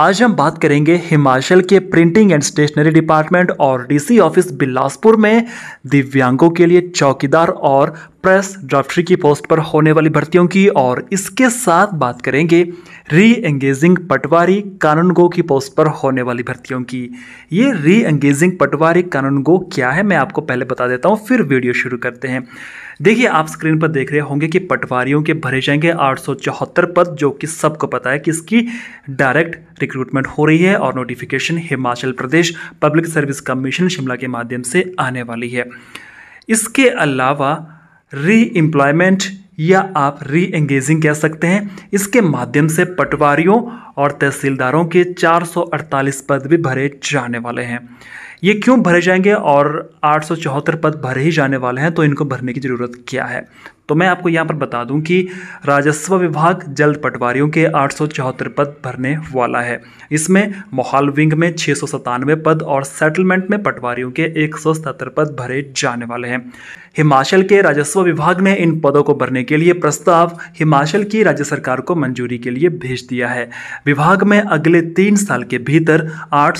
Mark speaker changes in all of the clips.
Speaker 1: आज हम बात करेंगे हिमाचल के प्रिंटिंग एंड स्टेशनरी डिपार्टमेंट और डीसी ऑफिस बिलासपुर में दिव्यांगों के लिए चौकीदार और प्रेस ड्राफ्टरी की पोस्ट पर होने वाली भर्तियों की और इसके साथ बात करेंगे री एंगेजिंग पटवारी कानूनगो की पोस्ट पर होने वाली भर्तियों की ये री एंगेजिंग पटवारी कानूनगो क्या है मैं आपको पहले बता देता हूँ फिर वीडियो शुरू करते हैं देखिए आप स्क्रीन पर देख रहे होंगे कि पटवारियों के भरे जाएंगे आठ पद जो कि सबको पता है कि इसकी डायरेक्ट रिक्रूटमेंट हो रही है और notification Himachal Pradesh public service commission Shimla के माध्यम से आने वाली है इसके अलावा री एम्प्लॉयमेंट या आप री एंगेजिंग कह सकते हैं इसके माध्यम से पटवारियों और तहसीलदारों के 448 पद भी भरे जाने वाले हैं ये क्यों भरे जाएंगे और आठ पद भरे ही जाने वाले हैं तो इनको भरने की ज़रूरत क्या है तो मैं आपको यहाँ पर बता दूं कि राजस्व विभाग जल्द पटवारियों के आठ पद भरने वाला है इसमें मोहाल विंग में छः पद और सेटलमेंट में पटवारियों के एक पद भरे जाने वाले हैं हिमाचल के राजस्व विभाग ने इन पदों को भरने के लिए प्रस्ताव हिमाचल की राज्य सरकार को मंजूरी के लिए भेज दिया है विभाग में अगले तीन साल के भीतर आठ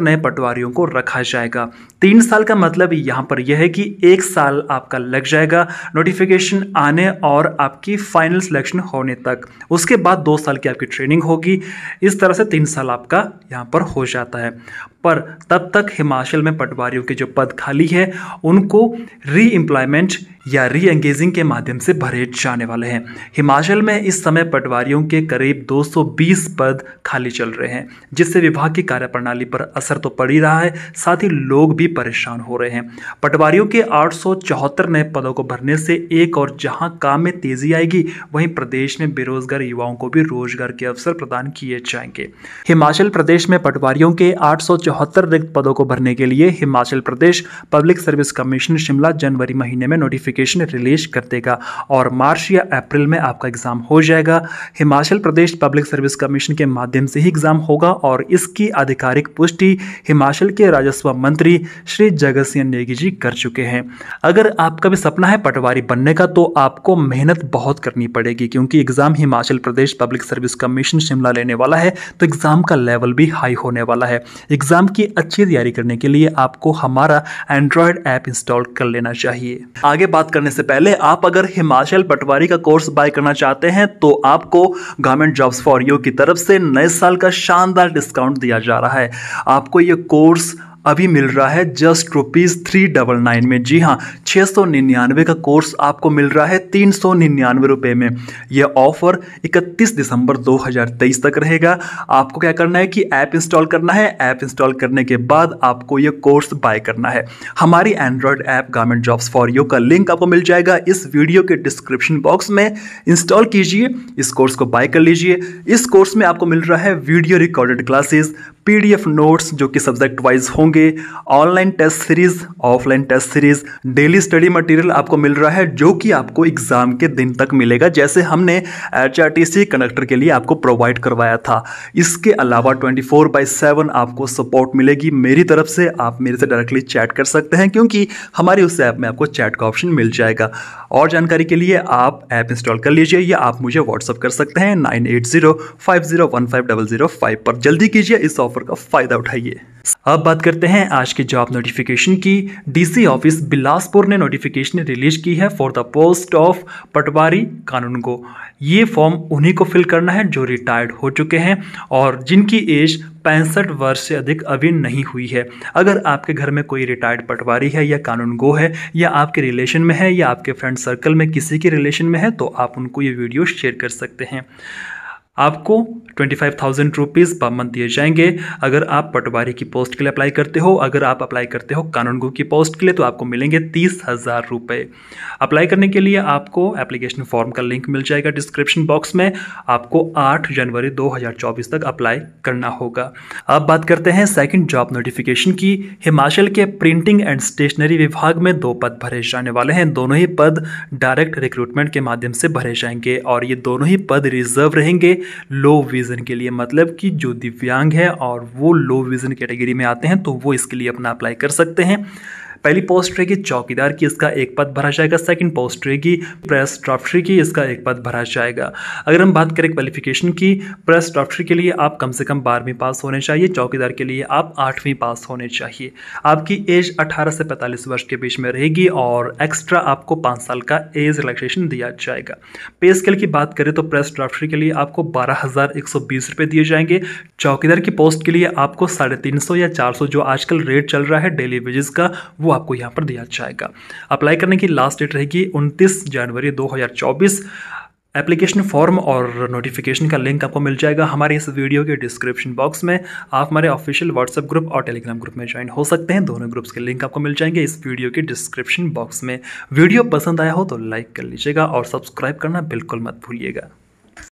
Speaker 1: नए पटवारियों को रखा जाएगा तीन साल का मतलब यहाँ पर यह है कि एक साल आपका लग जाएगा नोटिफिकेशन आने और आपकी फाइनल सिलेक्शन होने तक उसके बाद दो साल की आपकी ट्रेनिंग होगी इस तरह से तीन साल आपका यहाँ पर हो जाता है पर तब तक हिमाचल में पटवारियों के जो पद खाली है उनको री एम्प्लॉयमेंट या री एंगेजिंग के माध्यम से भरे जाने वाले हैं हिमाचल में इस समय पटवारियों के करीब 220 पद खाली चल रहे हैं जिससे विभाग की कार्यप्रणाली पर असर तो पड़ ही रहा है साथ ही लोग भी भी परेशान हो रहे हैं पटवारियों के आठ नए पदों को भरने से एक और जहां काम में तेजी आएगी वहीं प्रदेश में बेरोजगार युवाओं को भी रोजगार के अवसर प्रदान किए जाएंगे हिमाचल प्रदेश में पटवारियों के आठ रिक्त पदों को भरने के लिए Himachal Pradesh public service commission Shimla जनवरी महीने में नोटिफिकेशन रिलीज कर देगा और मार्च या अप्रैल में आपका एग्जाम हो जाएगा Himachal Pradesh public service commission के माध्यम से ही एग्जाम होगा और इसकी आधिकारिक पुष्टि हिमाचल के राजस्व मंत्री श्री जगत सिंह नेगी जी कर चुके हैं अगर आपका भी सपना है पटवारी बनने का तो आपको मेहनत बहुत करनी पड़ेगी क्योंकि exam Himachal Pradesh public service commission Shimla लेने वाला है तो एग्ज़ाम का लेवल भी हाई होने वाला है एग्ज़ाम की अच्छी तैयारी करने के लिए आपको हमारा एंड्रॉयड ऐप इंस्टॉल कर लेना चाहिए आगे बात करने से पहले आप अगर हिमाचल पटवारी का कोर्स बाय करना चाहते हैं तो आपको गवर्नमेंट जॉब्स फॉर यू की तरफ से नए साल का शानदार डिस्काउंट दिया जा रहा है आपको ये कोर्स अभी मिल रहा है just rupees three double nine में जी हाँ छः सौ निन्यानवे का कोर्स आपको मिल रहा है तीन सौ निन्यानवे रुपये में यह ऑफ़र इकतीस दिसंबर दो हज़ार तेईस तक रहेगा आपको क्या करना है कि ऐप इंस्टॉल करना है ऐप इंस्टॉल करने के बाद आपको यह कोर्स बाय करना है हमारी android app government jobs for you का लिंक आपको मिल जाएगा इस वीडियो के डिस्क्रिप्शन बॉक्स में इंस्टॉल कीजिए इस कोर्स को बाय कर लीजिए इस कोर्स में आपको मिल रहा है video recorded classes PDF notes जो कि सब्जेक्ट वाइज होंगे online test series offline test series daily study material आपको मिल रहा है जो कि आपको एग्जाम के दिन तक मिलेगा जैसे हमने एच कनेक्टर के लिए आपको प्रोवाइड करवाया था इसके अलावा ट्वेंटी फोर बाई सेवन आपको सपोर्ट मिलेगी मेरी तरफ से आप मेरे से डायरेक्टली चैट कर सकते हैं क्योंकि हमारे उस ऐप में आपको चैट का ऑप्शन मिल जाएगा और जानकारी के लिए आप ऐप इंस्टॉल कर लीजिए या आप मुझे व्हाट्सअप कर सकते हैं nine eight zero five zero one five double zero five पर जल्दी कीजिए इस ऑफर ऑफर का फ़ायदा उठाइए अब बात करते हैं आज के जॉब नोटिफिकेशन की डीसी ऑफिस बिलासपुर ने नोटिफिकेशन रिलीज की है for the post of patwari कानून को ये फॉर्म उन्हीं को फिल करना है जो रिटायर्ड हो चुके हैं और जिनकी एज पैंसठ वर्ष से अधिक अभी नहीं हुई है अगर आपके घर में कोई रिटायर्ड पटवारी है या कानून गो है या आपके रिलेशन में है या आपके फ्रेंड सर्कल में किसी के रिलेशन में है तो आप उनको ये वीडियो शेयर कर सकते हैं आपको twenty five thousand rupees per month दिए जाएंगे अगर आप पटवारी की पोस्ट के लिए अप्लाई करते हो अगर आप अप्लाई करते हो कानूनगो की पोस्ट के लिए तो आपको मिलेंगे तीस हज़ार रुपये अप्लाई करने के लिए आपको एप्लीकेशन फॉर्म का लिंक मिल जाएगा डिस्क्रिप्शन बॉक्स में आपको आठ जनवरी दो हज़ार चौबीस तक अप्लाई करना होगा अब बात करते हैं सेकेंड जॉब नोटिफिकेशन की हिमाचल के प्रिंटिंग एंड स्टेशनरी विभाग में दो पद भरे जाने वाले हैं दोनों ही पद डायरेक्ट रिक्रूटमेंट के माध्यम से भरे जाएंगे और ये दोनों ही पद रिजर्व रहेंगे लो विज़न के लिए मतलब कि जो दिव्यांग है और वो लो विज़न कैटेगरी में आते हैं तो वो इसके लिए अपना अप्लाई कर सकते हैं पहली पोस्ट रहेगी चौकीदार की इसका एक पद भरा जाएगा सेकंड पोस्ट रहेगी प्रेस ड्राफ्टरी की इसका एक पद भरा जाएगा अगर हम बात करें क्वालिफिकेशन की प्रेस ड्राफ्टरी के लिए आप कम से कम बारहवीं पास होने चाहिए चौकीदार के लिए आप आठवीं पास होने चाहिए आपकी एज अठारह से पैंतालीस वर्ष के बीच में रहेगी और एक्स्ट्रा आपको पाँच साल का एज रिलैक्सेशन दिया जाएगा पे स्केल की बात करें तो प्रेस ड्राफ्टरी के लिए आपको बारह हज़ार एक सौ बीस रुपये दिए जाएंगे चौकीदार की पोस्ट के लिए आपको साढ़े तीन सौ या चार सौ जो आजकल रेट चल रहा है डेली वेजेस का वो आपको यहाँ पर दिया जाएगा अप्लाई करने की लास्ट डेट रहेगी उनतीस जनवरी 2024 एप्लीकेशन फॉर्म और नोटिफिकेशन का लिंक आपको मिल जाएगा हमारे इस वीडियो के डिस्क्रिप्शन बॉक्स में आप हमारे ऑफिशियल व्हाट्सएप ग्रुप और टेलीग्राम ग्रुप में ज्वाइन हो सकते हैं दोनों ग्रुप्स के लिंक आपको मिल जाएंगे इस वीडियो के डिस्क्रिप्शन बॉक्स में वीडियो पसंद आया हो तो लाइक कर लीजिएगा और सब्सक्राइब करना बिल्कुल मत भूलिएगा